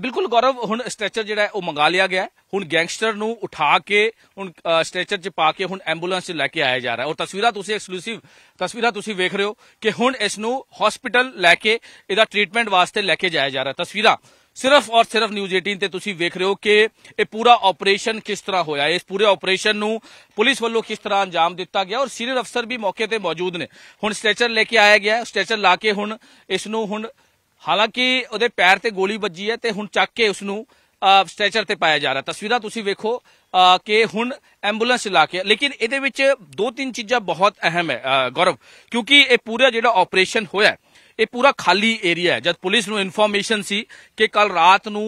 ਬਿਲਕੁਲ ਗੌਰਵ ਹੁਣ ਸਟ੍ਰੈਚਰ ਜਿਹੜਾ ਉਹ ਮੰਗਾ ਲਿਆ ਗਿਆ ਹੁਣ ਗੈਂਗਸਟਰ ਨੂੰ ਉਠਾ ਕੇ ਹੁਣ ਸਟ੍ਰੈਚਰ 'ਚ ਪਾ ਕੇ ਹੁਣ ਐਂਬੂਲੈਂਸ 'ਚ ਲੈ ਕੇ ਆਇਆ ਜਾ ਰਿਹਾ ਔਰ ਤਸਵੀਰਾਂ ਤੁਸੀਂ ਐਕਸਕਲੂਸਿਵ ਤਸਵੀਰਾਂ ਤੁਸੀਂ ਵੇਖ ਰਹੇ ਹੋ ਕਿ ਹੁਣ ਇਸ ਨੂੰ ਹਸਪੀਟਲ ਲੈ ਕੇ ਇਹਦਾ ਟ੍ਰੀਟਮੈਂਟ ਵਾਸਤੇ ਲੈ ਕੇ ਜਾਇਆ ਜਾ ਰਿਹਾ ਤਸਵੀਰਾਂ ਸਿਰਫ ਔਰ ਸਿਰਫ ਨਿਊਜ਼ 18 ਤੇ ਤੁਸੀਂ ਵੇਖ ਰਹੇ ਹੋ ਕਿ ਇਹ ਪੂਰਾ ਆਪਰੇਸ਼ਨ ਕਿਸ ਤਰ੍ਹਾਂ ਹੋਇਆ ਇਸ ਪੂਰੇ ਆਪਰੇਸ਼ਨ ਨੂੰ ਪੁਲਿਸ ਵੱਲੋਂ ਕਿਸ ਤਰ੍ਹਾਂ ਅੰਜਾਮ ਦਿੱਤਾ ਗਿਆ ਔਰ ਸੀਨੀਅਰ ਅਫਸਰ ਵੀ ਮੌਕੇ ਤੇ ਮੌਜੂਦ ਨੇ ਹੁਣ ਸਟ੍ਰੈਚਰ ਲੈ ਕੇ ਆਇਆ ਗਿਆ ਸਟ੍ਰੈਚਰ ਲਾ ਕੇ ਹੁਣ ਇਸ ਨੂੰ ਹੁਣ ਹਾਲਾਂਕਿ ਉਹਦੇ ਪੈਰ ਤੇ ਗੋਲੀ ਵੱਜੀ ਹੈ ਤੇ ਹੁਣ ਚੱਕ ਕੇ ਉਸ ਨੂੰ ਸਟ੍ਰੈਚਰ ਤੇ ਪਾਇਆ ਜਾ ਰਿਹਾ ਤਸਵੀਰਾਂ ਤੁਸੀਂ ਵੇਖੋ ਕਿ ਹੁਣ ਐਂਬੂਲੈਂਸ ਲਾ ਕੇ ਲੇਕਿਨ ਇਹਦੇ ਵਿੱਚ ਦੋ ਤਿੰਨ ਚੀਜ਼ਾਂ ਬਹੁਤ ਅਹਿਮ ਹੈ ਗੌਰਵ ਕਿਉਂਕਿ ਇਹ ਪੂਰਾ ਜਿਹੜਾ ਆਪਰੇਸ਼ਨ ਹੋਇਆ ਇਹ ਪੂਰਾ ਖਾਲੀ ਏਰੀਆ ਹੈ ਜਦ ਪੁਲਿਸ ਨੂੰ ਇਨਫੋਰਮੇਸ਼ਨ ਸੀ ਕਿ ਕੱਲ ਰਾਤ ਨੂੰ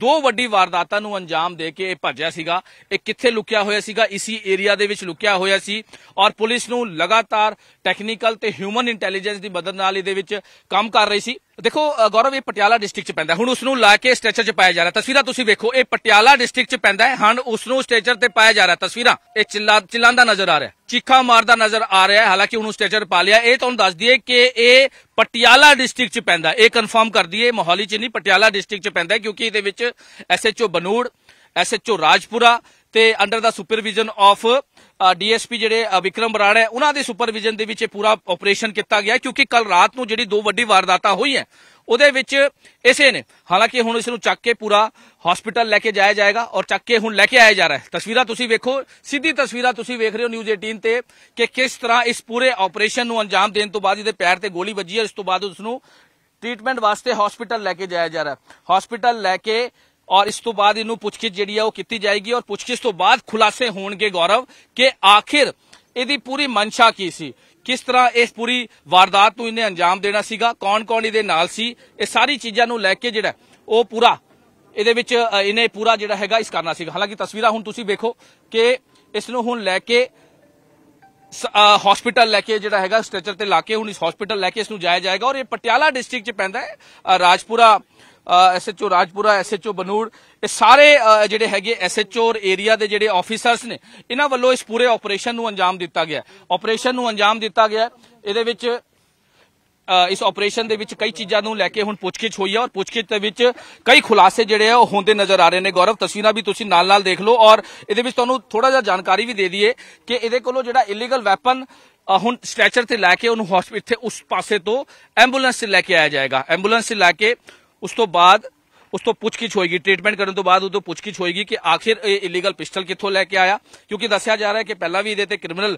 ਦੋ ਵੱਡੀ ਵਾਰਦਾਤਾਂ ਨੂੰ ਅੰਜਾਮ ਦੇ ਕੇ ਇਹ ਭੱਜਿਆ ਸੀਗਾ ਇਹ ਕਿੱਥੇ ਲੁਕਿਆ ਹੋਇਆ ਸੀਗਾ ਇਸੀ ਏਰੀਆ ਦੇ ਵਿੱਚ ਲੁਕਿਆ ਹੋਇਆ ਸੀ ਔਰ ਪੁਲਿਸ ਨੂੰ ਲਗਾਤਾਰ ਟੈਕਨੀਕਲ ਤੇ ਹਿਊਮਨ ਇੰਟੈਲੀਜੈਂਸ ਦੀ ਮਦਦ ਨਾਲ ਇਹਦੇ ਵਿੱਚ ਕੰਮ ਕਰ ਰਹੀ ਸੀ ਦੇਖੋ ਗੌਰਵ ਇਹ ਪਟਿਆਲਾ ਡਿਸਟ੍ਰਿਕਟ ਚ ਪੈਂਦਾ ਹੁਣ ਉਸ ਨੂੰ ਲਾ ਕੇ ਸਟ੍ਰੈਚਰ ਚ ਪਾਇਆ ਜਾ ਰਿਹਾ ਤਸਵੀਰਾਂ ਤੁਸੀਂ ਵੇਖੋ ਇਹ ਪਟਿਆਲਾ ਡਿਸਟ੍ਰਿਕਟ ਚ ਪੈਂਦਾ ਹੈ ਹਣ ਉਸ ਨੂੰ ਸਟ੍ਰੈਚਰ ਤੇ ਪਾਇਆ ਜਾ ਰਿਹਾ ਤਸਵੀਰਾਂ ਇਹ ਚਿੱਲਾ ਚਿਲਾਂਦਾ ਨਜ਼ਰ ਆ ਰਿਹਾ ਚੀਖਾ ਮਾਰਦਾ ਨਜ਼ਰ ਆ ਰਿਹਾ ਹੈ ਹਾਲਾਂਕਿ ਉਹਨੂੰ ਸਟ੍ਰੈਚਰ ਪਾ ਲਿਆ ਇਹ ਤੁਹਾਨੂੰ ਦੱਸ ਦਈਏ ਕਿ ਇਹ ਪਟਿਆਲਾ ਡਿਸਟ੍ਰਿਕਟ ਚ ਪੈਂਦਾ ਇਹ ਕਨਫਰਮ ਕਰ ਦਈਏ ਮੋਹਾਲੀ ਚ ਨਹੀਂ ਪਟਿਆਲਾ ਡਿਸਟ੍ਰਿਕਟ ਚ ਪੈਂਦਾ ਕਿਉਂਕਿ ਇਹਦੇ ਵਿੱਚ ਐਸਐਚਓ ਬਨੂੜ ਐਸਐਚਓ ਰਾਜਪੁਰਾ ਤੇ under the supervision of DSP ਜਿਹੜੇ ਵਿਕਰਮ ਬਰਾੜਾ ਹੈ ਉਹਨਾਂ ਦੇ ਸੁਪਰਵਿਜ਼ਨ ਦੇ ਵਿੱਚ ਇਹ ਪੂਰਾ ਆਪਰੇਸ਼ਨ ਕੀਤਾ ਗਿਆ ਕਿਉਂਕਿ ਕੱਲ ਰਾਤ ਨੂੰ ਜਿਹੜੀ ਦੋ ਵੱਡੀ ਵਾਰਦਾਤਾਂ ਹੋਈਆਂ ਉਹਦੇ ਵਿੱਚ ਇਸੇ ਨੇ ਹਾਲਾਂਕਿ ਹੁਣ ਇਸ ਨੂੰ ਚੱਕ ਕੇ ਪੂਰਾ ਹਸਪੀਟਲ ਲੈ ਕੇ ਜਾਇਆ ਜਾਏਗਾ ਔਰ ਚੱਕ ਕੇ ਹੁਣ ਲੈ ਕੇ ਆਇਆ ਜਾ ਰਿਹਾ ਹੈ ਤਸਵੀਰਾਂ ਤੁਸੀਂ ਵੇਖੋ ਸਿੱਧੀ ਤਸਵੀਰਾਂ ਤੁਸੀਂ ਵੇਖ ਰਹੇ ਹੋ ਨਿਊਜ਼ 18 ਤੇ ਕਿ ਕਿਸ ਤਰ੍ਹਾਂ ਇਸ ਪੂਰੇ ਆਪਰੇਸ਼ਨ ਨੂੰ ਅੰਜਾਮ ਦੇਣ ਤੋਂ ਬਾਅਦ ਇਹਦੇ ਪੈਰ ਤੇ ਗੋਲੀ ਵੱਜੀ ਹੈ ਇਸ ਤੋਂ ਬਾਅਦ ਉਸ ਨੂੰ ਟ੍ਰੀਟਮੈਂਟ ਵਾਸਤੇ ਹਸਪੀਟਲ ਲੈ ਕੇ ਜਾਇਆ ਜਾ ਰਿਹਾ ਹੈ ਹਸਪੀਟਲ ਲੈ ਕੇ ਔਰ ਇਸ ਤੋਂ ਬਾਅਦ ਇਹਨੂੰ ਪੁੱਛਗਿੱਛ ਜਿਹੜੀ ਆ ਉਹ ਕੀਤੀ ਜਾਏਗੀ ਔਰ ਪੁੱਛਗਿੱਛ ਤੋਂ ਬਾਅਦ ਖੁਲਾਸੇ ਹੋਣਗੇ ਗੌਰਵ ਕਿ ਆਖਿਰ ਇਹਦੀ ਪੂਰੀ ਮਨਸ਼ਾ ਕੀ ਸੀ ਕਿਸ ਤਰ੍ਹਾਂ ਇਸ ਪੂਰੀ ਵਾਰਦਾਤ ਨੂੰ ਇਹਨੇ ਅੰਜਾਮ ਦੇਣਾ ਸੀਗਾ ਕੌਣ-ਕੌਣ ਇਹਦੇ ਨਾਲ ਸੀ ਇਹ ਸਾਰੀ ਚੀਜ਼ਾਂ ਨੂੰ ਲੈ ਕੇ ਜਿਹੜਾ ਉਹ ਪੂਰਾ ਇਹਦੇ ਵਿੱਚ ਇਹਨੇ ਪੂਰਾ ਜਿਹੜਾ ਹੈਗਾ ਇਸ ਕਰਨਾ ਸੀਗਾ ਹਾਲਾਂਕਿ ਤਸਵੀਰਾਂ ਹੁਣ ਤੁਸੀਂ ਵੇਖੋ ਕਿ ਇਸ ਨੂੰ ਹੁਣ ਲੈ ਕੇ ਹਸਪੀਟਲ ਲੈ ਕੇ ਜਿਹੜਾ ਹੈਗਾ ਸਟ੍ਰੈਚਰ ਤੇ ਲਾ ਕੇ ਹੁਣ ਇਸ ਹਸਪੀਟਲ ਲੈ ਕੇ ਇਸ ਨੂੰ ਜਾਇਆ ਜਾਏਗਾ ਔਰ ਇਹ ਪਟਿਆਲਾ ਡਿਸਟ੍ਰਿਕਟ ਚ ਪੈਂਦਾ ਹੈ ਰਾਜਪੁਰਾ ਐਸਐਚਓ ਰਾਜਪੁਰਾ ਐਸਐਚਓ ਬਨੂੜ ਇਹ ਸਾਰੇ ਜਿਹੜੇ ਹੈਗੇ ਐਸਐਚਓ ਏਰੀਆ ਦੇ ਜਿਹੜੇ ਆਫੀਸਰਸ ਨੇ ਇਹਨਾਂ ਵੱਲੋਂ ਇਸ ਪੂਰੇ ਆਪਰੇਸ਼ਨ ਨੂੰ ਅੰਜਾਮ ਦਿੱਤਾ ਗਿਆ ਆਪਰੇਸ਼ਨ ਨੂੰ ਅੰਜਾਮ ਦਿੱਤਾ ਗਿਆ ਇਹਦੇ ਵਿੱਚ ਇਸ ਆਪਰੇਸ਼ਨ ਦੇ ਵਿੱਚ ਕਈ ਚੀਜ਼ਾਂ ਨੂੰ ਲੈ ਕੇ ਹੁਣ ਪੁੱਛਗਿੱਛ ਹੋਈ ਹੈ ਔਰ ਪੁੱਛਗਿੱਛ ਦੇ ਵਿੱਚ ਕਈ ਖੁਲਾਸੇ ਜਿਹੜੇ ਆ ਉਹ ਹੁੰਦੇ ਨਜ਼ਰ ਆ ਰਹੇ ਨੇ ਗੌਰਵ ਤਸਵੀਰਾਂ ਵੀ ਤੁਸੀਂ ਨਾਲ ਨਾਲ ਦੇਖ ਲਓ ਔਰ ਇਹਦੇ ਵਿੱਚ ਤੁਹਾਨੂੰ ਥੋੜਾ ਜਿਹਾ ਜਾਣਕਾਰੀ ਵੀ ਦੇ ਦਈਏ ਕਿ ਇਹਦੇ ਕੋਲੋਂ ਜਿਹੜਾ ਇਲੀਗਲ ਵੈਪਨ ਹੁਣ ਸਟ੍ਰੈਚਰ ਤੇ ਲੈ ਕੇ ਉਹਨੂੰ ਹਸਪੀਟਲ ਤੇ ਉਸ ਪਾਸੇ ਤੋਂ ਐਂਬੂਲੈਂਸ ਤੇ ਲੈ ਕੇ ਆਇਆ ਜਾਏਗਾ ਐਂਬੂਲੈਂਸ ਤੇ ਲੈ ਕੇ ਉਸ ਤੋਂ ਬਾਅਦ ਉਸ ਤੋਂ ਪੁੱਛਗਿੱਛ ਹੋਏਗੀ ਟ੍ਰੀਟਮੈਂਟ ਕਰਨ ਤੋਂ ਬਾਅਦ ਉਹ ਤੋਂ ਪੁੱਛਗਿੱਛ ਹੋਏਗੀ ਕਿ ਆਖਿਰ ਇਹ ਇਲੀਗਲ ਪਿਸਟਲ ਕਿੱਥੋਂ ਲੈ ਕੇ ਆਇਆ ਕਿਉਂਕਿ ਦੱਸਿਆ ਜਾ ਰਿਹਾ ਹੈ ਕਿ ਪਹਿਲਾਂ ਵੀ ਇਹਦੇ ਤੇ ਕ੍ਰਿਮੀਨਲ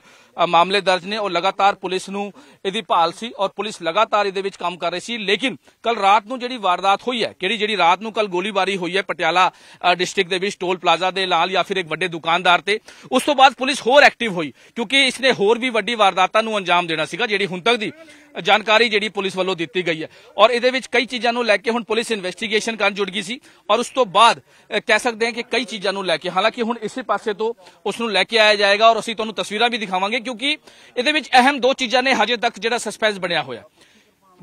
ਮਾਮਲੇ ਦਰਜ ਨੇ ਉਹ ਲਗਾਤਾਰ ਪੁਲਿਸ ਨੂੰ ਇਹਦੀ ਭਾਲ ਸੀ ਔਰ ਪੁਲਿਸ ਲਗਾਤਾਰ ਇਹਦੇ ਵਿੱਚ ਕੰਮ ਕਰ ਰਹੀ ਸੀ ਲੇਕਿਨ ਕੱਲ ਰਾਤ ਨੂੰ ਜਿਹੜੀ ਵਾਰਦਾਤ ਹੋਈ ਹੈ ਕਿਹੜੀ ਜਿਹੜੀ ਰਾਤ ਨੂੰ ਕੱਲ ਗੋਲੀਬਾਰੀ ਹੋਈ ਹੈ ਪਟਿਆਲਾ ਡਿਸਟ੍ਰਿਕਟ ਦੇ ਵਿੱਚ ਟੋਲ ਪਲਾਜ਼ਾ ਦੇ ਲਾਲ ਜਾਂ ਫਿਰ ਇੱਕ ਵੱਡੇ ਦੁਕਾਨਦਾਰ ਤੇ ਉਸ ਤੋਂ ਬਾਅਦ ਪੁਲਿਸ ਹੋਰ ਐਕਟਿਵ ਹੋਈ ਕਿਉਂਕਿ ਇਸਨੇ ਹੋਰ ਵੀ ਵੱਡੀ ਵਾਰਦਾਤਾਂ ਨੂੰ ਅੰਜਾਮ ਦੇਣਾ ਸੀਗਾ ਜਿਹੜੀ ਹੁਣ ਤੱਕ ਦੀ ਜਾਣਕਾਰੀ ਜਿਹੜੀ ਪੁਲਿਸ ਵੱਲੋਂ ਦਿੱਤੀ ਗਈ ਹੈ ਔਰ ਇਹਦੇ ਵਿੱਚ ਕਈ ਚੀਜ਼ਾਂ ਨੂੰ ਲੈ ਕੇ ਹੁਣ ਪੁਲਿਸ ਇਨਵੈਸਟੀਗੇਸ਼ਨ ਕਰਨ ਜੁੜ ਗਈ ਸੀ ਔਰ ਉਸ ਤੋਂ ਬਾਅਦ ਕਹਿ ਸਕਦੇ ਹਾਂ ਕਿ ਕਈ ਚੀਜ਼ਾਂ ਨੂੰ ਲੈ ਕੇ ਹਾਲਾਂਕਿ ਹੁਣ ਇਸੇ ਪਾਸੇ ਤੋਂ ਉਸ ਨੂੰ ਲੈ ਕੇ ਆਇਆ ਜਾਏਗਾ ਔਰ ਅਸੀਂ ਤੁਹਾਨੂੰ ਤਸਵੀਰਾਂ ਵੀ ਦਿਖਾਵਾਂਗੇ ਕਿਉਂਕਿ ਇਹਦੇ ਵਿੱਚ ਅਹਿਮ ਦੋ ਚੀਜ਼ਾਂ ਨੇ ਹਜੇ ਤੱਕ ਜਿਹੜਾ ਸਸਪੈਂਸ ਬਣਿਆ ਹੋਇਆ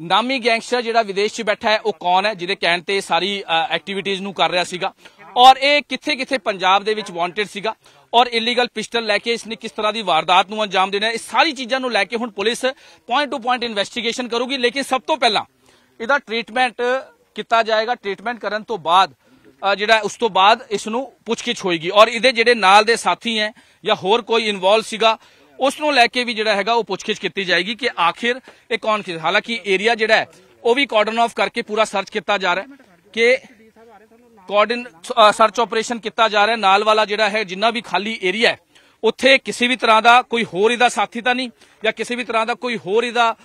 ਨਾਮੀ ਗੈਂਗਸਟਰ ਜਿਹੜਾ ਵਿਦੇਸ਼ 'ਚ ਬੈਠਾ ਹੈ ਉਹ ਕੌਣ ਹੈ ਜਿਹਦੇ ਕਹਿਣ ਤੇ ਸਾਰੀ ਐਕਟੀਵਿਟੀਆਂ ਨੂੰ ਕਰ ਰਿਹਾ ਸੀਗਾ ਔਰ ਇਹ ਕਿੱਥੇ ਕਿੱਥੇ ਪੰਜਾਬ ਦੇ ਵਿੱਚ ਵਾਂਟਡ ਸੀਗਾ ਔਰ ਇਲੀਗਲ ਪਿਸਟਲ ਲੈ ਕੇ ਇਸਨੇ ਕਿਸ ਤਰ੍ਹਾਂ ਦੀ ਵਾਰਦਾਤ ਨੂੰ ਅੰਜਾਮ ਦੇਣਾ ਇਹ ਸਾਰੀ ਚੀਜ਼ਾਂ ਨੂੰ ਲੈ ਕੇ ਹੁਣ police point to point investigation ਕਰੂਗੀ ਲੇਕਿਨ ਸਭ ਤੋਂ ਪਹਿਲਾਂ ਇਹਦਾ ਟ੍ਰੀਟਮੈਂਟ ਕੀਤਾ ਜਾਏਗਾ ਟ੍ਰੀਟਮੈਂਟ ਕਰਨ ਤੋਂ ਬਾਅਦ ਜਿਹੜਾ ਉਸ ਤੋਂ ਬਾਅਦ ਇਸ ਨੂੰ ਪੁੱਛਗਿੱਛ ਹੋਏਗੀ ਔਰ ਇਹਦੇ ਜਿਹੜੇ ਨਾਲ ਦੇ ਸਾਥੀ ਹੈ ਜਾਂ ਹੋਰ ਕੋਈ ਇਨਵੋਲਵ ਸੀਗਾ ਉਸ ਨੂੰ ਲੈ ਕੇ ਵੀ ਜਿਹੜਾ ਹੈਗਾ ਉਹ ਪੁੱਛਗਿੱਛ ਕੀਤੀ ਜਾਏਗੀ ਕਿ ਆਖਿਰ ਇਹ ਕੌਣ ਸੀ ਹਾਲਾਂਕਿ ਏਰੀਆ ਜਿਹੜਾ ਹੈ ਉਹ ਵੀ ਕਾਰਡਨ ਆਫ ਕਰਕੇ ਪੂਰਾ ਸਰਚ ਕੀਤਾ ਜਾ ਰਿਹਾ ਕਿ ਕਾਰਡਨ ਸਰਚ ਆਪਰੇਸ਼ਨ ਕੀਤਾ ਜਾ ਰਿਹਾ ਨਾਲ ਵਾਲਾ ਜਿਹੜਾ ਹੈ ਜਿੰਨਾ ਵੀ ਖਾਲੀ ਏਰੀਆ ਹੈ ਉੱਥੇ ਕਿਸੇ ਵੀ ਤਰ੍ਹਾਂ ਦਾ ਕੋਈ ਹੋਰ ਇਹਦਾ ਸਾਥੀ ਤਾਂ ਨਹੀਂ ਜਾਂ ਕਿਸੇ ਵੀ ਤਰ੍ਹਾਂ ਦਾ ਕੋਈ ਹੋਰ ਇਹਦਾ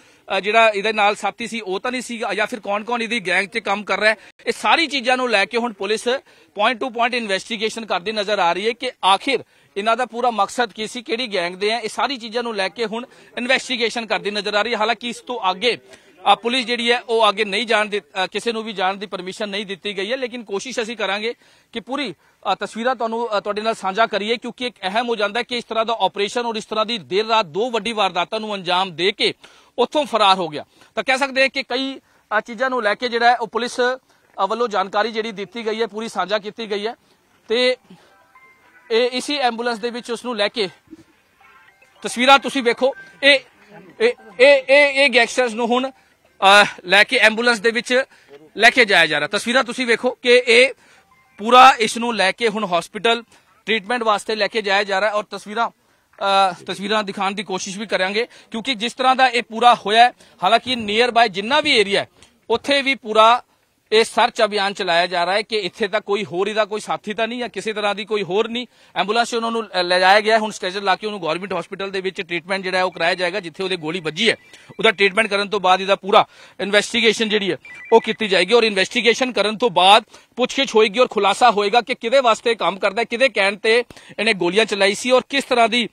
ਜਿਹੜਾ ਇਹਦੇ ਨਾਲ ਸਾਥੀ ਸੀ ਉਹ ਤਾਂ ਨਹੀਂ ਸੀ ਜਾਂ ਫਿਰ ਕੌਣ-ਕੌਣ ਇਹਦੀ ਗੈਂਗ 'ਚ ਕੰਮ ਕਰ ਰਿਹਾ ਇਹ ਸਾਰੀ ਚੀਜ਼ਾਂ ਨੂੰ ਲੈ ਕੇ ਹੁਣ police point to point investigation ਕਰਦੀ ਨਜ਼ਰ ਆ ਰਹੀ ਹੈ ਕਿ ਆਖਿਰ ਇਹਨਾਂ ਦਾ ਪੂਰਾ ਮਕਸਦ ਕੀ ਸੀ ਕਿਹੜੀ ਗੈਂਗ ਦੇ ਆ ਇਹ ਸਾਰੀ ਚੀਜ਼ਾਂ ਨੂੰ ਲੈ ਕੇ ਹੁਣ ਇਨਵੈਸਟੀਗੇਸ਼ਨ ਕਰਦੀ ਨਜ਼ਰ ਆ ਰਹੀ ਹੈ ਹਾਲਾਂਕਿ ਇਸ ਤੋਂ ਅੱਗੇ ਪੁਲਿਸ ਜਿਹੜੀ ਹੈ ਉਹ ਅੱਗੇ ਨਹੀਂ ਜਾਣ ਕਿਸੇ ਨੂੰ ਵੀ ਜਾਣ ਦੀ ਪਰਮਿਸ਼ਨ ਨਹੀਂ ਦਿੱਤੀ ਗਈ ਹੈ ਲੇਕਿਨ ਕੋਸ਼ਿਸ਼ ਅਸੀਂ ਕਰਾਂਗੇ ਕਿ ਪੂਰੀ ਤਸਵੀਰਾਂ ਤੁਹਾਨੂੰ ਤੁਹਾਡੇ ਨਾਲ ਸਾਂਝਾ ਕਰੀਏ ਕਿਉਂਕਿ ਇੱਕ ਅਹਿਮ ਹੋ ਜਾਂਦਾ ਕਿ ਇਸ ਤਰ੍ਹਾਂ ਦਾ ਆਪਰੇਸ਼ਨ ਔਰ ਇਸ ਤਰ੍ਹਾਂ ਦੀ ਦੇਰ ਰਾਤ ਦੋ ਵੱਡੀ ਵਾਰਦਾਤਾਂ ਨੂੰ ਅੰਜਾਮ ਦੇ ਕੇ ਉੱਥੋਂ ਫਰਾਰ ਹੋ ਗਿਆ ਤਾਂ ਕਹਿ ਸਕਦੇ ਹਾਂ ਕਿ ਕਈ ਚੀਜ਼ਾਂ ਨੂੰ ਲੈ ਕੇ ਜਿਹੜਾ ਹੈ ਉਹ ਪੁਲਿਸ ਵੱਲੋਂ ਜਾਣਕਾਰੀ ਜਿਹੜੀ ਦਿੱਤੀ ਗਈ ਹੈ ਪੂਰੀ ਸਾਂਝਾ ਕੀਤੀ ਗਈ ਹੈ ਤੇ ਇਹ ਇਸੇ ਐਂਬੂਲੈਂਸ ਦੇ ਵਿੱਚ ਉਸ ਨੂੰ ਲੈ ਕੇ ਤਸਵੀਰਾਂ ਤੁਸੀਂ ਵੇਖੋ ਇਹ ਇਹ ਇਹ ਇਹ ਗੈਂਗਸਟਰਸ ਨੂੰ ਹੁਣ ਲੈ ਕੇ ਐਂਬੂਲੈਂਸ ਦੇ ਵਿੱਚ ਲੈ ਕੇ ਜਾਇਆ ਜਾ ਰਿਹਾ ਤਸਵੀਰਾਂ ਤੁਸੀਂ ਵੇਖੋ ਕਿ ਇਹ ਪੂਰਾ ਇਸ ਨੂੰ ਲੈ ਕੇ ਹੁਣ ਹਸਪੀਟਲ ਟ੍ਰੀਟਮੈਂਟ ਵਾਸਤੇ ਲੈ ਕੇ ਜਾਇਆ ਜਾ ਰਿਹਾ ਔਰ ਤਸਵੀਰਾਂ ਤਸਵੀਰਾਂ ਦਿਖਾਉਣ ਦੀ ਕੋਸ਼ਿਸ਼ ਵੀ ਕਰਾਂਗੇ ਕਿਉਂਕਿ ਜਿਸ ਤਰ੍ਹਾਂ ਦਾ ਇਹ ਪੂਰਾ ਹੋਇਆ ਹਾਲਾਂਕਿ ਨੀਅਰ ਬਾਈ ਜਿੰਨਾ ਵੀ ਏਰੀਆ ਉੱਥੇ ਵੀ ਪੂਰਾ ਇਹ ਸਰਚ ਅਭਿਆਨ ਚਲਾਇਆ ਜਾ ਰਿਹਾ ਹੈ ਕਿ ਇੱਥੇ ਤਾਂ ਕੋਈ ਹੋਰ ਇਹਦਾ ਕੋਈ ਸਾਥੀ ਤਾਂ ਨਹੀਂ ਹੈ ਕਿਸੇ ਤਰ੍ਹਾਂ ਦੀ ਕੋਈ ਹੋਰ ਨਹੀਂ ਐਂਬੂਲੈਂਸ ਉਹਨਾਂ ਨੂੰ ਲੈ ਜਾਇਆ ਗਿਆ ਹੁਣ ਸਟੇਜਰ ਲਾ ਕੇ ਉਹਨੂੰ ਗਵਰਨਮੈਂਟ ਹਸਪੀਟਲ ਦੇ ਵਿੱਚ ਟ੍ਰੀਟਮੈਂਟ ਜਿਹੜਾ ਹੈ ਉਹ ਕਰਾਇਆ ਜਾਏਗਾ ਜਿੱਥੇ ਉਹਦੇ ਗੋਲੀ ਵੱਜੀ ਹੈ ਉਹਦਾ ਟ੍ਰੀਟਮੈਂਟ ਕਰਨ ਤੋਂ ਬਾਅਦ ਇਹਦਾ ਪੂਰਾ ਇਨਵੈਸਟੀਗੇਸ਼ਨ ਜਿਹੜੀ ਹੈ ਉਹ ਕੀਤੀ ਜਾਏਗੀ ਔਰ ਇਨਵੈਸਟੀਗੇਸ਼ਨ ਕਰਨ ਤੋਂ ਬਾਅਦ ਪੁੱਛਗਿੱਛ ਹੋਏਗੀ ਔਰ ਖੁਲਾਸਾ ਹੋਏਗਾ ਕਿ ਕਿਹਦੇ ਵਾਸਤੇ ਕੰਮ ਕਰਦਾ ਹੈ ਕਿਹਦੇ ਕਹਿਣ ਤੇ ਇਹਨੇ ਗੋਲੀਆਂ ਚਲਾਈ ਸੀ ਔਰ ਕਿਸ ਤਰ੍ਹਾਂ ਦੀ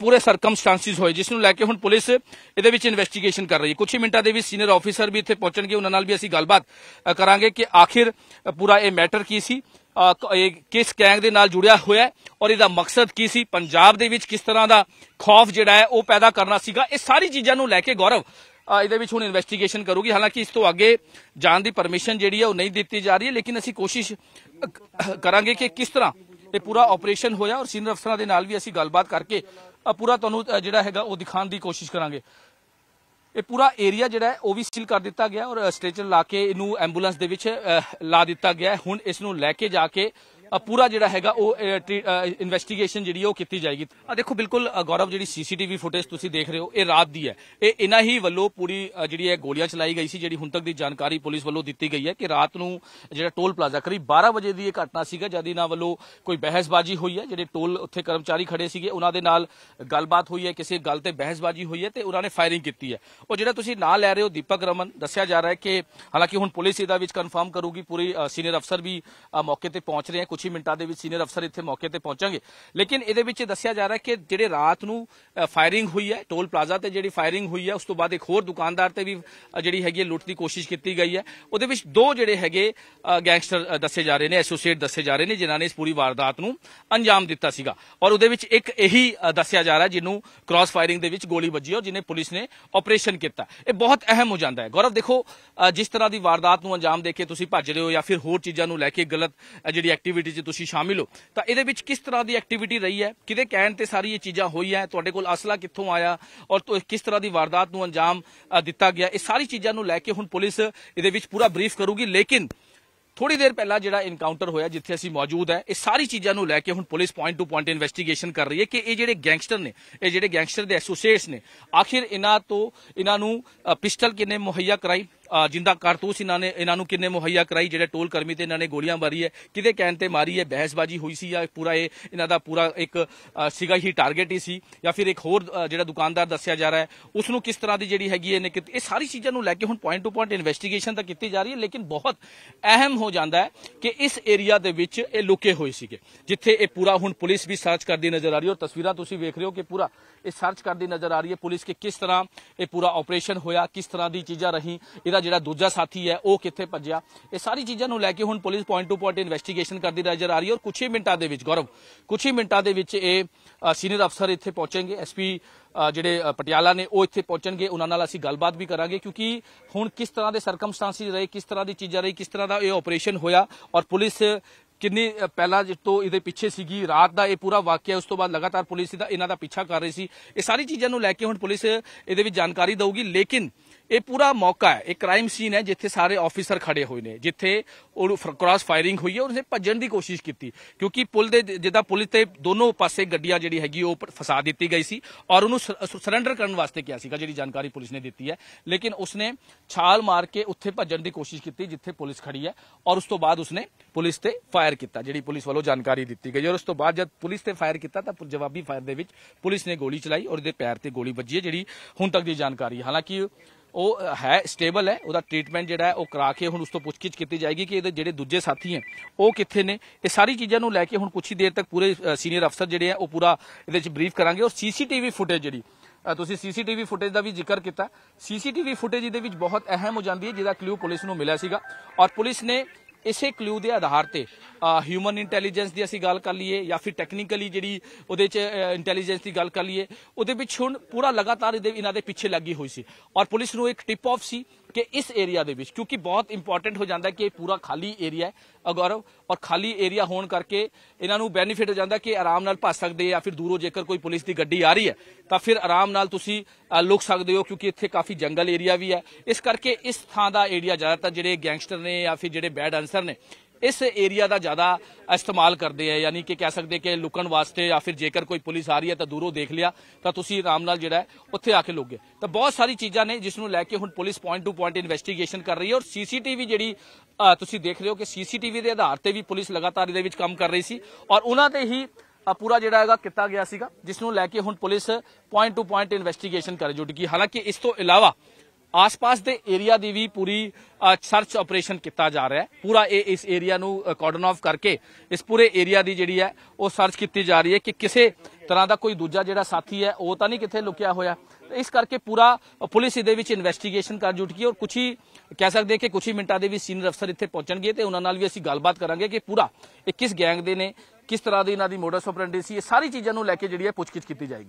ਪੂਰੇ ਸਰਕਮਸਟੈਂਸਿਸ ਹੋਏ ਜਿਸ ਨੂੰ ਲੈ ਕੇ ਹੁਣ ਪੁਲਿਸ ਇਹਦੇ ਵਿੱਚ ਇਨਵੈਸਟੀਗੇਸ਼ਨ ਕਰ ਰਹੀ ਹੈ ਕੁਝ ਮਿੰਟਾਂ ਦੇ ਵਿੱਚ ਸੀਨੀਅਰ ਆਫੀਸਰ ਵੀ ਇੱਥੇ ਪਹੁੰਚਣਗੇ ਉਹਨਾਂ ਨਾਲ ਵੀ ਅਸੀਂ ਗੱਲਬਾਤ ਕਰਾਂਗੇ ਕਰਾਂਗੇ ਕਿ ਆਖਿਰ ਪੂਰਾ ਇਹ ਮੈਟਰ ਕੀ ਸੀ ਇਹ ਕਿਸ ਗੈਂਗ ਦੇ ਨਾਲ ਜੁੜਿਆ ਹੋਇਆ ਹੈ ਔਰ ਇਹਦਾ ਮਕਸਦ ਕੀ ਸੀ ਪੰਜਾਬ ਦੇ ਵਿੱਚ ਕਿਸ ਤਰ੍ਹਾਂ ਦਾ ਖੌਫ ਜਿਹੜਾ ਹੈ ਉਹ ਪੈਦਾ ਕਰਨਾ ਸੀਗਾ ਇਹ ਸਾਰੀ ਚੀਜ਼ਾਂ ਨੂੰ ਲੈ ਕੇ ਗੌਰਵ ਇਹਦੇ ਵਿੱਚ ਹੁਣ ਇਨਵੈਸਟੀਗੇਸ਼ਨ ਕਰੂਗੀ ਹਾਲਾਂਕਿ ਇਸ ਤੋਂ ਅੱਗੇ ਜਾਣ ਦੀ ਪਰਮਿਸ਼ਨ ਜਿਹੜੀ ਹੈ ਉਹ ਨਹੀਂ ਦਿੱਤੀ ਜਾ ਰਹੀ ਹੈ ਲੇਕਿਨ ਅਸੀਂ ਕੋਸ਼ਿਸ਼ ਕਰਾਂਗੇ ਕਿ ਕਿਸ ਤਰ੍ਹਾਂ ਇਹ ਪੂਰਾ ਆਪਰੇਸ਼ਨ ਹੋਇਆ ਔਰ ਸੀਨੀਅਰ ਅਫਸਰਾਂ ਦੇ ਨਾਲ ਵੀ ਅਸੀਂ ਗੱਲਬਾਤ ਕਰਕੇ ਪੂਰਾ ਤੁਹਾਨੂੰ ਜਿਹੜਾ ਹੈਗਾ ਉਹ ਦਿਖਾਉਣ ਦੀ ਕੋਸ਼ਿਸ਼ ਕਰਾਂਗੇ ਇਹ ਪੂਰਾ ਏਰੀਆ ਜਿਹੜਾ ਹੈ ਉਹ ਵੀ ਸੀਲ ਕਰ ਦਿੱਤਾ ਗਿਆ ਔਰ ਸਟ੍ਰੈਚਰ ਲਾ ਕੇ ਇਹਨੂੰ ਐਂਬੂਲੈਂਸ ਦੇ ਵਿੱਚ ਲਾ ਦਿੱਤਾ ਗਿਆ ਹੁਣ ਇਸ ਨੂੰ ਲੈ ਕੇ ਜਾ ਕੇ ਪੂਰਾ ਜਿਹੜਾ ਹੈਗਾ ਉਹ ਇਨਵੈਸਟੀਗੇਸ਼ਨ ਜਿਹੜੀ ਉਹ ਕੀਤੀ ਜਾਏਗੀ ਆ ਦੇਖੋ ਬਿਲਕੁਲ ਗੌਰਵ ਜਿਹੜੀ ਸੀਸੀਟੀਵੀ ਫੁਟੇਜ ਤੁਸੀਂ ਦੇਖ ਰਹੇ ਹੋ ਇਹ ਰਾਤ ਦੀ ਹੈ ਇਹ ਇਨਾ ਹੀ ਵੱਲੋਂ ਪੂਰੀ ਜਿਹੜੀ ਹੈ ਗੋਲੀਆਂ ਚਲਾਈ ਗਈ ਸੀ ਜਿਹੜੀ ਹੁਣ ਤੱਕ ਦੀ ਜਾਣਕਾਰੀ ਪੁਲਿਸ ਵੱਲੋਂ ਦਿੱਤੀ ਗਈ ਹੈ ਕਿ ਰਾਤ ਨੂੰ ਜਿਹੜਾ ਟੋਲ ਪਲਾਜ਼ਾ ਕਰੀਬ 12 ਵਜੇ ਦੀ ਇਹ ਘਟਨਾ ਸੀਗਾ ਜਦ ਇਹਨਾਂ ਵੱਲੋਂ ਕੋਈ ਬਹਿਸਬਾਜ਼ੀ ਹੋਈ ਹੈ ਜਿਹੜੇ ਟੋਲ ਉੱਥੇ ਕਰਮਚਾਰੀ ਖੜੇ ਸੀਗੇ ਉਹਨਾਂ ਦੇ ਨਾਲ ਗੱਲਬਾਤ ਹੋਈ ਹੈ ਕਿਸੇ ਗੱਲ ਤੇ ਬਹਿਸਬਾਜ਼ੀ ਹੋਈ ਹੈ ਤੇ ਉਹਨਾਂ ਨੇ ਫਾਇਰਿੰਗ ਕੀਤੀ ਹੈ ਉਹ ਜਿਹੜਾ ਤੁਸੀਂ ਨਾਂ ਲੈ ਰਹੇ ਹੋ ਦੀਪਕ ਰਮਨ ਦੱਸਿਆ ਜਾ ਰਿਹਾ ਹੈ ਕਿ ਹਾਲਾਂਕਿ ਹੁਣ ਪੁਲਿਸ ਇਹਦਾ ਵਿੱਚ ਕਨਫਰਮ ਕਰੂਗੀ ਪੂਰੀ ਸੀਨੀਅਰ ਅਫਸਰ ਵੀ ਮੌਕੇ ਤੇ ਪਹੁੰਚ ਰਹੇ ਹਨ ਕੁਝ ਹੀ ਮਿੰਟਾਂ ਦੇ ਵਿੱਚ ਸੀਨੀਅਰ ਅਫਸਰ ਇੱਥੇ ਮੌਕੇ ਤੇ ਪਹੁੰਚਾਂਗੇ ਲੇਕਿਨ ਇਹਦੇ ਵਿੱਚ ਦੱਸਿਆ ਜਾ ਰਿਹਾ ਕਿ ਜਿਹੜੇ ਰਾਤ ਨੂੰ ਫਾਇਰਿੰਗ ਹੋਈ ਹੈ ਟੋਲ ਪਲਾਜ਼ਾ ਤੇ ਜਿਹੜੀ ਫਾਇਰਿੰਗ ਹੋਈ ਹੈ ਉਸ ਤੋਂ ਬਾਅਦ ਇੱਕ ਹੋਰ ਦੁਕਾਨਦਾਰ ਤੇ ਵੀ ਜਿਹੜੀ ਹੈਗੀ ਲੁੱਟ ਦੀ ਕੋਸ਼ਿਸ਼ ਕੀਤੀ ਗਈ ਹੈ ਉਹਦੇ ਵਿੱਚ ਦੋ ਜਿਹੜੇ ਹੈਗੇ ਗੈਂਗਸਟਰ ਦੱਸੇ ਜਾ ਰਹੇ ਨੇ ਐਸੋਸੀਏਟ ਦੱਸੇ ਜਾ ਰਹੇ ਨੇ ਜਿਨ੍ਹਾਂ ਨੇ ਇਸ ਪੂਰੀ ਵਾਰਦਾਤ ਨੂੰ ਅੰਜਾਮ ਦਿੱਤਾ ਸੀਗਾ ਔਰ ਉਹਦੇ ਵਿੱਚ ਇੱਕ ਇਹੀ ਦੱਸਿਆ ਜਾ ਰਿਹਾ ਜਿਹਨੂੰ ਕ੍ਰਾਸ ਫਾਇਰਿੰਗ ਦੇ ਵਿੱਚ ਗੋਲੀ ਵੱਜੀ ਔਰ ਜਿਹਨੇ ਪੁਲਿਸ ਨੇ ਆਪਰੇਸ਼ਨ ਕੀਤਾ ਇਹ ਬਹੁਤ ਅਹਿਮ ਹੋ ਜਾਂਦਾ ਹੈ ਗੌਰਵ ਦੇਖੋ ਜਿਸ ਤਰ੍ਹਾਂ ਦੀ ਵਾਰਦਾਤ ਨੂੰ ਅੰਜਾਮ ਦੇ ਕੇ ਤੁਸੀਂ ਭੱਜ ਰਹੇ ਹੋ ਜਾਂ ਫਿਰ ਹੋਰ ਚੀਜ਼ਾਂ ਨੂੰ ਲੈ ਕੇ ਗਲਤ ਜਿਹੜੀ ਐਕਟੀਵਿਟੀ ਐਕਟੀਵਿਟੀ 'ਚ ਤੁਸੀਂ ਸ਼ਾਮਿਲ ਹੋ ਤਾਂ ਇਹਦੇ ਵਿੱਚ ਕਿਸ ਤਰ੍ਹਾਂ ਦੀ ਐਕਟੀਵਿਟੀ ਰਹੀ ਹੈ ਕਿਦੇ ਕਹਿਣ ਤੇ ਸਾਰੀ ਇਹ ਚੀਜ਼ਾਂ ਹੋਈਆਂ ਤੁਹਾਡੇ ਕੋਲ ਅਸਲਾ ਕਿੱਥੋਂ ਆਇਆ ਔਰ ਕਿਸ ਤਰ੍ਹਾਂ ਦੀ ਵਾਰਦਾਤ ਨੂੰ ਅੰਜਾਮ ਦਿੱਤਾ ਗਿਆ ਇਹ ਸਾਰੀ ਚੀਜ਼ਾਂ ਨੂੰ ਲੈ ਕੇ ਹੁਣ ਪੁਲਿਸ ਇਹਦੇ ਵਿੱਚ ਪੂਰਾ ਬਰੀਫ ਕਰੂਗੀ ਲੇਕਿਨ ਥੋੜੀ ਦੇਰ ਪਹਿਲਾਂ ਜਿਹੜਾ ਇਨਕਾਊਂਟਰ ਹੋਇਆ ਜਿੱਥੇ ਅਸੀਂ ਮੌਜੂਦ ਹੈ ਇਹ ਸਾਰੀ ਚੀਜ਼ਾਂ ਨੂੰ ਲੈ ਕੇ ਹੁਣ police point to point investigation ਕਰ ਰਹੀ ਹੈ ਕਿ ਇਹ ਜਿਹੜੇ ਗੈਂਗਸਟਰ ਨੇ ਇਹ ਜਿਹੜੇ ਗੈਂਗਸਟਰ ਦੇ ਐਸੋਸੀਏਟਸ ਨੇ ਆਖਿਰ ਇਹਨਾਂ ਤੋਂ ਇਹਨਾਂ ਨੂੰ ਪਿਸਟਲ ਕਿਨੇ ਮੁਹੱਈਆ ਕਰਾਈ ਜਿੰਦਾ ਕਾਰਤੂਸ ਇਹਨਾਂ ਨੇ ਇਹਨਾਂ ਨੂੰ ਕਿੰਨੇ ਮੁਹੱਈਆ ਕਰਾਈ ਜਿਹੜੇ ਟੋਲ ਕਰਮੀ ਤੇ ਇਹਨਾਂ ਨੇ ਗੋਲੀਆਂ ਮਾਰੀ ਹੈ ਕਿਤੇ ਕਹਿਣ ਤੇ ਮਾਰੀ ਹੈ ਬਹਿਸਬਾਜੀ ਹੋਈ ਸੀ ਜਾਂ ਪੂਰਾ ਇਹ ਇਹਨਾਂ ਦਾ ਪੂਰਾ ਇੱਕ ਸਿਗਾ ਹੀ ਟਾਰਗੇਟ ਹੀ ਸੀ ਜਾਂ ਫਿਰ ਇੱਕ ਹੋਰ ਜਿਹੜਾ ਦੁਕਾਨਦਾਰ ਦੱਸਿਆ ਜਾ ਰਿਹਾ ਹੈ ਉਸ ਨੂੰ ਕਿਸ ਤਰ੍ਹਾਂ ਦੀ ਜਿਹੜੀ ਹੈਗੀ ਇਹਨੇ ਇਹ ਸਾਰੀ ਚੀਜ਼ਾਂ ਨੂੰ ਲੈ ਕੇ ਹੁਣ ਪੁਆਇੰਟ ਟੂ ਪੁਆਇੰਟ ਇਨਵੈਸਟੀਗੇਸ਼ਨ ਤਾਂ ਕੀਤੀ ਜਾ ਰਹੀ ਹੈ ਲੇਕਿਨ ਬਹੁਤ ਅਹਿਮ ਹੋ ਜਾਂਦਾ ਹੈ ਕਿ ਇਸ ਏਰੀਆ ਦੇ ਵਿੱਚ ਇਹ ਲੁਕੇ ਹੋਏ ਸੀਗੇ ਜਿੱਥੇ ਇਹ ਪੂਰਾ ਹੁਣ ਪੁਲਿਸ ਵੀ ਸਰਚ ਕਰਦੀ ਨਜ਼ਰ ਆ ਰਹੀ ਹੈ ਔਰ ਤਸਵੀਰਾਂ ਤੁਸੀਂ ਵੇਖ ਰਹੇ ਹੋ ਕਿ ਪੂਰਾ ਇਹ ਸਰਚ ਕਰਦੀ ਨਜ਼ਰ ਆ ਰਹੀ ਹੈ ਪੁਲਿਸ ਕਿ ਕਿਸ ਤਰ੍ਹਾਂ ਇਹ ਪੂਰਾ ਆਪਰੇਸ਼ਨ ਹੋਇਆ ਕਿਸ ਤਰ੍ਹਾਂ ਦੀ ਚੀਜ਼ਾਂ ਰਹੀ ਦਾ ਜਿਹੜਾ ਦੂਜਾ ਸਾਥੀ ਹੈ ਉਹ ਕਿੱਥੇ ਭੱਜਿਆ ਇਹ ਸਾਰੀ ਚੀਜ਼ਾਂ ਨੂੰ ਲੈ ਕੇ ਹੁਣ police point to point investigation ਕਰਦੀ ਨਜ਼ਰ ਆ ਰਹੀ ਹੈ ਔਰ ਕੁਝ ਹੀ ਮਿੰਟਾਂ ਦੇ ਵਿੱਚ ਗੌਰਵ ਕੁਝ ਹੀ ਮਿੰਟਾਂ ਦੇ ਵਿੱਚ ਇਹ ਸੀਨੀਅਰ ਅਫਸਰ ਇੱਥੇ ਪਹੁੰਚਣਗੇ ਐਸਪੀ ਜਿਹੜੇ ਪਟਿਆਲਾ ਨੇ ਉਹ ਇੱਥੇ ਪਹੁੰਚਣਗੇ ਉਹਨਾਂ ਨਾਲ ਅਸੀਂ ਗੱਲਬਾਤ ਵੀ ਕਰਾਂਗੇ ਕਿਉਂਕਿ ਹੁਣ ਕਿਸ ਤਰ੍ਹਾਂ ਦੇ ਸਰਕਮਸਟੈਂਸਿਸ ਰਹੇ ਕਿਸ ਤਰ੍ਹਾਂ ਦੀ ਚੀਜ਼ਾਂ ਰਹੀ ਕਿਸ ਤਰ੍ਹਾਂ ਦਾ ਇਹ ਆਪਰੇਸ਼ਨ ਹੋਇਆ ਔਰ ਪੁਲਿਸ ਕਿੰਨੀ ਪਹਿਲਾਂ ਤੋਂ ਇਹਦੇ ਪਿੱਛੇ ਸੀਗੀ ਰਾਤ ਦਾ ਇਹ ਪੂਰਾ ਵਾਕਿਆ ਉਸ ਤੋਂ ਬਾਅਦ ਲਗਾਤਾਰ ਪੁਲਿਸ ਦਾ ਇਹਨਾਂ ਦਾ ਪਿੱਛਾ ਕਰ ਰਹੀ ਸੀ ਇਹ ਸਾਰੀ ਚੀਜ਼ਾਂ ਨੂੰ ਲੈ ਕੇ ਹੁਣ ਪੁਲਿਸ ਇਹਦੇ ਵਿੱਚ ਜਾਣਕਾਰੀ ਦੇਊਗੀ ਲੇਕਿਨ ਇਹ ਪੂਰਾ ਮੌਕਾ ਹੈ ਇਹ ਕ੍ਰਾਈਮ ਸੀਨ ਹੈ ਜਿੱਥੇ ਸਾਰੇ ਆਫੀਸਰ ਖੜੇ ਹੋਏ ਨੇ ਜਿੱਥੇ ਉਹ ਕ੍ਰਾਸ ਫਾਇਰਿੰਗ ਹੋਈ ਹੈ ਉਹਨੇ ਭੱਜਣ ਦੀ ਕੋਸ਼ਿਸ਼ ਕੀਤੀ ਕਿਉਂਕਿ ਪੁਲ ਦੇ ਜਿੱਦਾਂ ਪੁਲਿਸ ਤੇ ਦੋਨੋਂ ਪਾਸੇ ਗੱਡੀਆਂ ਜਿਹੜੀ ਹੈਗੀ ਉਹ ਫਸਾ ਦਿੱਤੀ ਗਈ ਸੀ ਔਰ ਉਹਨੂੰ ਸਰੈਂਡਰ ਕਰਨ ਵਾਸਤੇ ਕਿਹਾ ਸੀਗਾ ਜਿਹੜੀ ਜਾਣਕਾਰੀ ਪੁਲਿਸ ਨੇ ਦਿੱਤੀ ਹੈ ਲੇਕਿਨ ਉਸਨੇ ਛਾਲ ਮਾਰ ਕੇ ਉੱਥੇ ਭੱਜਣ ਦੀ ਕੋਸ਼ਿਸ਼ ਕੀਤੀ ਜਿੱਥੇ ਪੁਲਿਸ ਖੜੀ ਹੈ ਔਰ ਉਸ ਤੋਂ ਬਾਅਦ ਉਸਨੇ ਪੁਲਿਸ ਤੇ ਫਾਇਰ ਕੀਤਾ ਜਿਹੜੀ ਪੁਲਿਸ ਵੱਲੋਂ ਜਾਣਕਾਰੀ ਦਿੱਤੀ ਗਈ ਔਰ ਉਸ ਤੋਂ ਬਾਅਦ ਜਦ ਪੁਲਿਸ ਤੇ ਫਾਇਰ ਕੀਤਾ ਤਾਂ ਜਵਾਬੀ ਫਾਇਰ ਦੇ ਵਿੱਚ ਪੁਲਿਸ ਨੇ ਗੋਲੀ ਚਲਾਈ ਔਰ ਉਹਦੇ ਪੈਰ ਤੇ ਗੋਲੀ ਵੱਜੀ ਹੈ ਜਿਹੜੀ ਹੁਣ ਤੱਕ ਦੀ ਜਾਣਕਾਰੀ ਹਾਲਾਂਕਿ ਉਹ ਹੈ ਸਟੇਬਲ ਹੈ ਉਹਦਾ ਟ੍ਰੀਟਮੈਂਟ ਜਿਹੜਾ ਉਹ ਕਰਾ ਕੇ ਹੁਣ ਉਸ ਤੋਂ ਪੁੱਛਗਿੱਛ ਕੀਤੀ ਜਾਏਗੀ ਕਿ ਇਹਦੇ ਜਿਹੜੇ ਦੂਜੇ ਸਾਥੀ ਹੈ ਉਹ ਕਿੱਥੇ ਨੇ ਇਹ ਸਾਰੀ ਚੀਜ਼ਾਂ ਨੂੰ ਲੈ ਕੇ ਹੁਣ ਕੁਛ ਹੀ ਦੇਰ ਤੱਕ ਪੂਰੇ ਸੀਨੀਅਰ ਅਫਸਰ ਜਿਹੜੇ ਆ ਉਹ ਪੂਰਾ ਇਹਦੇ ਵਿੱਚ ਬਰੀਫ ਕਰਾਂਗੇ ਔਰ ਸੀਸੀਟੀਵੀ ਫੁਟੇਜ ਜਿਹੜੀ ਤੁਸੀਂ ਸੀਸੀਟੀਵੀ ਫੁਟੇਜ ਦਾ ਵੀ ਜ਼ਿਕਰ ਕੀਤਾ ਸੀਸੀਟੀਵੀ ਫੁਟੇਜ ਦੇ ਵਿੱਚ ਬਹੁਤ ਅਹਿਮ ਹੋ ਜਾਂਦੀ ਹੈ ਜਿਹਦਾ ਕਲੂ ਪੁਲਿਸ ਨੂੰ ਮਿਲਿਆ ਸੀਗਾ ਔਰ ਪੁਲਿਸ ਨੇ ਇਸੇ ਕਲੂ ਦੇ ਆਧਾਰ ਤੇ ਹਿਊਮਨ ਇੰਟੈਲੀਜੈਂਸ ਦੀ ਅਸੀਂ ਗੱਲ ਕਰ ਲਈਏ ਜਾਂ ਫਿਰ ਟੈਕਨੀਕਲੀ ਜਿਹੜੀ ਉਹਦੇ 'ਚ ਇੰਟੈਲੀਜੈਂਸ ਦੀ ਗੱਲ ਕਰ ਲਈਏ ਉਹਦੇ ਵਿੱਚ ਹੁਣ ਪੂਰਾ ਲਗਾਤਾਰ ਇਹਦੇ ਇਹਨਾਂ ਦੇ ਪਿੱਛੇ ਲੱਗੀ ਹੋਈ ਸੀ ਔਰ ਪੁਲਿਸ ਨੂੰ ਇੱਕ ਟਿਪ ਆਫ ਸੀ ਕਿ ਇਸ ਏਰੀਆ ਦੇ ਵਿੱਚ ਕਿਉਂਕਿ ਬਹੁਤ ਇੰਪੋਰਟੈਂਟ ਹੋ ਜਾਂਦਾ ਕਿ ਇਹ ਪੂਰਾ ਖਾਲੀ ਏਰੀਆ ਹੈ ਅਗੌਰਵ ਔਰ ਖਾਲੀ ਏਰੀਆ ਹੋਣ ਕਰਕੇ ਇਹਨਾਂ ਨੂੰ ਬੈਨੀਫਿਟ ਹੋ ਜਾਂਦਾ ਕਿ ਆਰਾਮ ਨਾਲ ਪਾਸ ਸਕਦੇ ਆ ਫਿਰ ਦੂਰੋਂ ਜੇਕਰ ਕੋਈ ਪੁਲਿਸ ਦੀ ਗੱਡੀ ਆ ਰਹੀ ਹੈ ਤਾਂ ਫਿਰ ਆਰਾਮ ਨਾਲ ਤੁਸੀਂ ਲੁਕ ਸਕਦੇ ਹੋ ਕਿਉਂਕਿ ਇੱਥੇ ਕਾਫੀ ਜੰਗਲ ਏਰੀਆ ਵੀ ਹੈ ਇਸ ਕਰਕੇ ਇਸ ਥਾਂ ਦਾ ਏਰੀਆ ਜ਼ਿਆਦਾਤਰ ਜਿਹੜੇ ਗੈਂਗਸਟਰ ਨੇ ਜਾਂ ਫਿਰ ਜਿਹੜੇ ਬੈਡ ਅਨਸਰ ਨੇ ਇਸ ਏਰੀਆ ਦਾ ਜ਼ਿਆਦਾ ਇਸਤੇਮਾਲ ਕਰਦੇ ਆ ਯਾਨੀ ਕਿ ਕਹਿ ਸਕਦੇ ਕਿ ਲੁਕਣ ਵਾਸਤੇ ਜਾਂ ਫਿਰ ਜੇਕਰ ਕੋਈ ਪੁਲਿਸ ਆ ਰਹੀ ਹੈ ਤਾਂ ਦੂਰੋਂ ਦੇਖ ਲਿਆ ਤਾਂ ਤੁਸੀਂ ਆਰਾਮ ਨਾਲ ਜਿਹੜਾ ਉੱਥੇ ਆ ਕੇ ਲੁੱਗੇ ਤਾਂ ਬਹੁਤ ਸਾਰੀ ਚੀਜ਼ਾਂ ਨੇ ਜਿਸ ਨੂੰ ਲੈ ਕੇ ਹੁਣ police point to point investigation ਕਰ ਰਹੀ ਹੈ ਔਰ ਸੀਸੀਟੀਵੀ ਜਿਹੜੀ ਤੁਸੀਂ ਦੇਖ ਰਹੇ ਹੋ ਕਿ ਸੀਸੀਟੀਵੀ ਦੇ ਆਧਾਰ ਤੇ ਵੀ ਪੁਲਿਸ ਲਗਾਤਾਰ ਇਹਦੇ ਵਿੱਚ ਕੰਮ ਕਰ ਰਹੀ ਸੀ ਔਰ ਉਹਨਾਂ ਤੇ ਹੀ ਪੂਰਾ ਜਿਹੜਾ ਹੈਗਾ ਕੀਤਾ ਗਿਆ ਸੀਗਾ ਜਿਸ ਨੂੰ ਲੈ ਕੇ ਹੁਣ police point to point investigation ਕਰ ਜੁਟ ਗਈ ਹਾਲਾਂਕਿ ਇਸ ਤੋਂ ਇਲਾਵਾ ਆਸ-ਪਾਸ ਦੇ ਏਰੀਆ ਦੀ ਵੀ ਪੂਰੀ ਸਰਚ ਆਪਰੇਸ਼ਨ ਕੀਤਾ ਜਾ ਰਿਹਾ ਹੈ ਪੂਰਾ ਇਹ ਇਸ ਏਰੀਆ ਨੂੰ ਕਾਰਡਨ ਆਫ ਕਰਕੇ ਇਸ ਪੂਰੇ ਏਰੀਆ ਦੀ ਜਿਹੜੀ ਹੈ ਉਹ ਸਰਚ ਕੀਤੀ ਜਾ ਰਹੀ ਹੈ ਕਿ ਕਿਸੇ ਤਰ੍ਹਾਂ ਦਾ ਕੋਈ ਦੂਜਾ ਜਿਹੜਾ ਸਾਥੀ ਹੈ ਉਹ ਤਾਂ ਨਹੀਂ ਕਿੱਥੇ ਲੁਕਿਆ ਹੋਇਆ ਇਸ ਕਰਕੇ ਪੂਰਾ ਪੁਲਿਸ ਇਹਦੇ ਵਿੱਚ ਇਨਵੈਸਟੀਗੇਸ਼ਨ ਕਰ ਜੁਟ ਗਈ ਔਰ ਕੁਝ ਹੀ ਕਹਿ ਸਕਦੇ ਕਿ ਕੁਝ ਹੀ ਮਿੰਟਾਂ ਦੇ ਵਿੱਚ ਸੀਨੀਅਰ ਅਫਸਰ ਇੱਥੇ ਪਹੁੰਚਣਗੇ ਤੇ ਉਹਨਾਂ ਨਾਲ ਵੀ ਅਸੀਂ ਗੱਲਬਾਤ ਕਰਾਂਗੇ ਕਿ ਪੂਰਾ ਇਹ ਕਿਸ ਗੈਂਗ ਦੇ ਨੇ ਕਿਸ ਤਰ੍ਹਾਂ ਦੀ ਇਹਨਾਂ ਦੀ ਮੋਡਸ ਆਪਰੈਂਡੀ ਸੀ ਇਹ ਸਾਰੀ ਚੀਜ਼ਾਂ ਨੂੰ ਲੈ ਕੇ ਜਿਹੜੀ ਹੈ ਪੁੱਛਗਿੱਛ ਕੀਤੀ ਜਾਏਗੀ